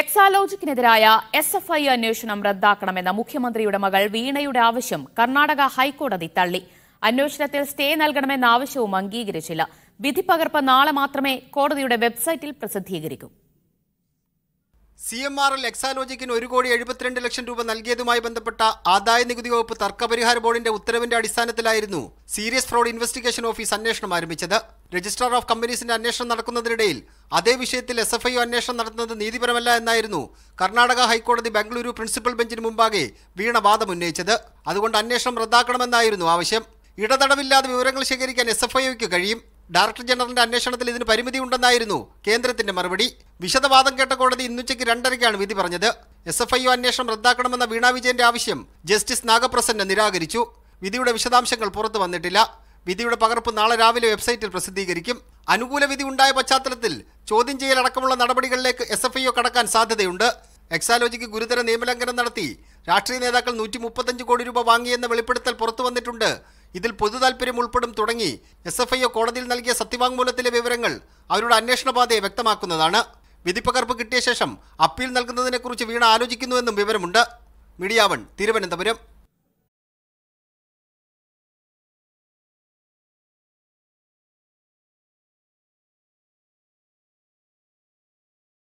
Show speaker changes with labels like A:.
A: എക്സാലോജിക്കിനെതിരായ S F I അന്വേഷണം റദ്ദാക്കണമെന്ന മുഖ്യമന്ത്രിയുടെ മകൾ വീണയുടെ ആവശ്യം കർണാടക ഹൈക്കോടതി തള്ളി അന്വേഷണത്തിൽ സ്റ്റേ നൽകണമെന്ന ആവശ്യവും അംഗീകരിച്ചില്ല വിധി പകർപ്പ് നാളെ മാത്രമേ കോടതിയുടെ വെബ്സൈറ്റിൽ പ്രസിദ്ധീകരിക്കൂ
B: സി എം ആർ എൽ എക്സാലോജിക്കിന് ഒരു കോടി എഴുപത്തിരണ്ട് ലക്ഷം രൂപ നൽകിയതുമായി ബന്ധപ്പെട്ട ആദായ നികുതി വകുപ്പ് തർക്കപരിഹാര ബോർഡിന്റെ ഉത്തരവിന്റെ അടിസ്ഥാനത്തിലായിരുന്നു സീരിയസ് ഫ്രോഡ് ഇൻവെസ്റ്റിഗേഷൻ ഓഫീസ് അന്വേഷണം ആരംഭിച്ചത് രജിസ്ട്രാർ ഓഫ് കമ്പനീസിന്റെ അന്വേഷണം നടക്കുന്നതിനിടയിൽ അതേ വിഷയത്തിൽ എസ് എഫ് ഐ അന്വേഷണം നടത്തുന്നത് നീതിപരമല്ല എന്നായിരുന്നു കർണാടക ഹൈക്കോടതി ബംഗളൂരു പ്രിൻസിപ്പൽ ബെഞ്ചിന് മുമ്പാകെ വീണ വാദം ഉന്നയിച്ചത് അതുകൊണ്ട് അന്വേഷണം റദ്ദാക്കണമെന്നായിരുന്നു ആവശ്യം ഇടതടവില്ലാതെ വിവരങ്ങൾ ശേഖരിക്കാൻ എസ് എഫ് ഐക്ക് കഴിയും ഡയറക്ടർ ജനറലിന്റെ അന്വേഷണത്തിൽ ഇതിന് പരിമിതിയുണ്ടെന്നായിരുന്നു കേന്ദ്രത്തിന്റെ മറുപടി വിശദവാദം കേട്ട കോടതി ഇന്നുച്ചയ്ക്ക് രണ്ടരയ്ക്കാണ് വിധി പറഞ്ഞത് എസ് എഫ് ഐ അന്വേഷണം റദ്ദാക്കണമെന്ന വീണാ വിജയന്റെ ആവശ്യം ജസ്റ്റിസ് നാഗപ്രസന്ന നിരാകരിച്ചു വിധിയുടെ വിശദാംശങ്ങൾ പുറത്തു വന്നിട്ടില്ല വിധിയുടെ പകർപ്പ് നാളെ രാവിലെ വെബ്സൈറ്റിൽ പ്രസിദ്ധീകരിക്കും അനുകൂല വിധി ഉണ്ടായ പശ്ചാത്തലത്തിൽ ചോദ്യം ചെയ്യലടക്കമുള്ള നടപടികളിലേക്ക് എസ് എഫ് ഒ കടക്കാൻ സാധ്യതയുണ്ട് എക്സാലോജിക്ക് ഗുരുതര നിയമലംഘനം നടത്തി രാഷ്ട്രീയ നേതാക്കൾ നൂറ്റി മുപ്പത്തഞ്ച് കോടി രൂപ വാങ്ങിയെന്ന വെളിപ്പെടുത്തൽ പുറത്തു വന്നിട്ടുണ്ട് ഇതിൽ പൊതുതാൽപര്യം ഉൾപ്പെടും തുടങ്ങി എസ് എഫ് ഒ കോടതിയിൽ നൽകിയ സത്യവാങ്മൂലത്തിലെ വിവരങ്ങൾ അവരുടെ പാതയെ വ്യക്തമാക്കുന്നതാണ് വിധിപ്പകർപ്പ് കിട്ടിയ ശേഷം അപ്പീൽ നൽകുന്നതിനെക്കുറിച്ച് വീണ ആലോചിക്കുന്നുവെന്നും വിവരമുണ്ട് മീഡിയാവൺ തിരുവനന്തപുരം